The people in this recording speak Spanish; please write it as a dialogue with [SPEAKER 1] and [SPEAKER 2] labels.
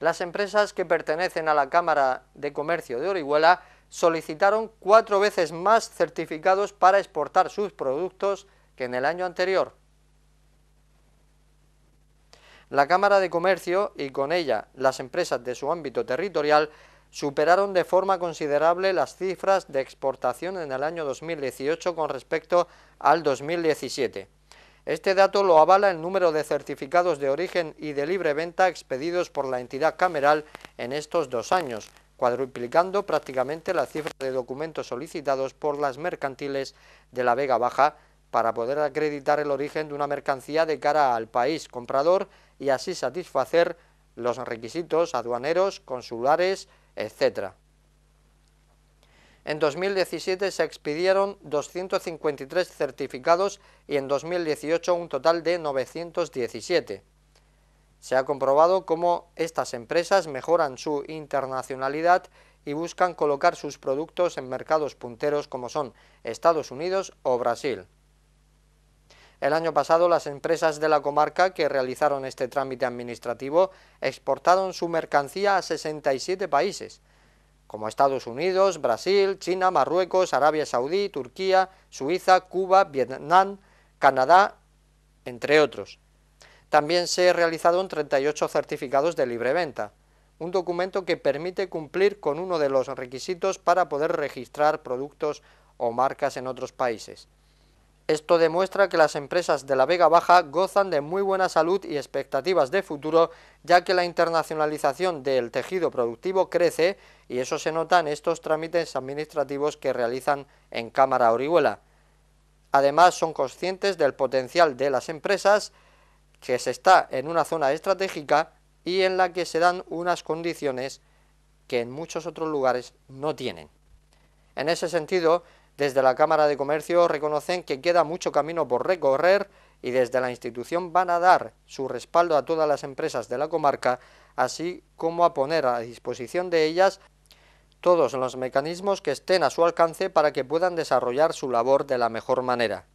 [SPEAKER 1] las empresas que pertenecen a la Cámara de Comercio de Orihuela solicitaron cuatro veces más certificados para exportar sus productos que en el año anterior. La Cámara de Comercio y con ella las empresas de su ámbito territorial superaron de forma considerable las cifras de exportación en el año 2018 con respecto al 2017. Este dato lo avala el número de certificados de origen y de libre venta expedidos por la entidad cameral en estos dos años, cuadruplicando prácticamente la cifra de documentos solicitados por las mercantiles de la Vega Baja para poder acreditar el origen de una mercancía de cara al país comprador y así satisfacer los requisitos aduaneros, consulares, etc. En 2017 se expidieron 253 certificados y en 2018 un total de 917. Se ha comprobado cómo estas empresas mejoran su internacionalidad y buscan colocar sus productos en mercados punteros como son Estados Unidos o Brasil. El año pasado las empresas de la comarca que realizaron este trámite administrativo exportaron su mercancía a 67 países, como Estados Unidos, Brasil, China, Marruecos, Arabia Saudí, Turquía, Suiza, Cuba, Vietnam, Canadá, entre otros. También se realizaron 38 certificados de libre venta, un documento que permite cumplir con uno de los requisitos para poder registrar productos o marcas en otros países. Esto demuestra que las empresas de la Vega Baja gozan de muy buena salud y expectativas de futuro, ya que la internacionalización del tejido productivo crece y eso se nota en estos trámites administrativos que realizan en Cámara Orihuela. Además, son conscientes del potencial de las empresas, que se está en una zona estratégica y en la que se dan unas condiciones que en muchos otros lugares no tienen. En ese sentido, desde la Cámara de Comercio reconocen que queda mucho camino por recorrer y desde la institución van a dar su respaldo a todas las empresas de la comarca, así como a poner a disposición de ellas todos los mecanismos que estén a su alcance para que puedan desarrollar su labor de la mejor manera.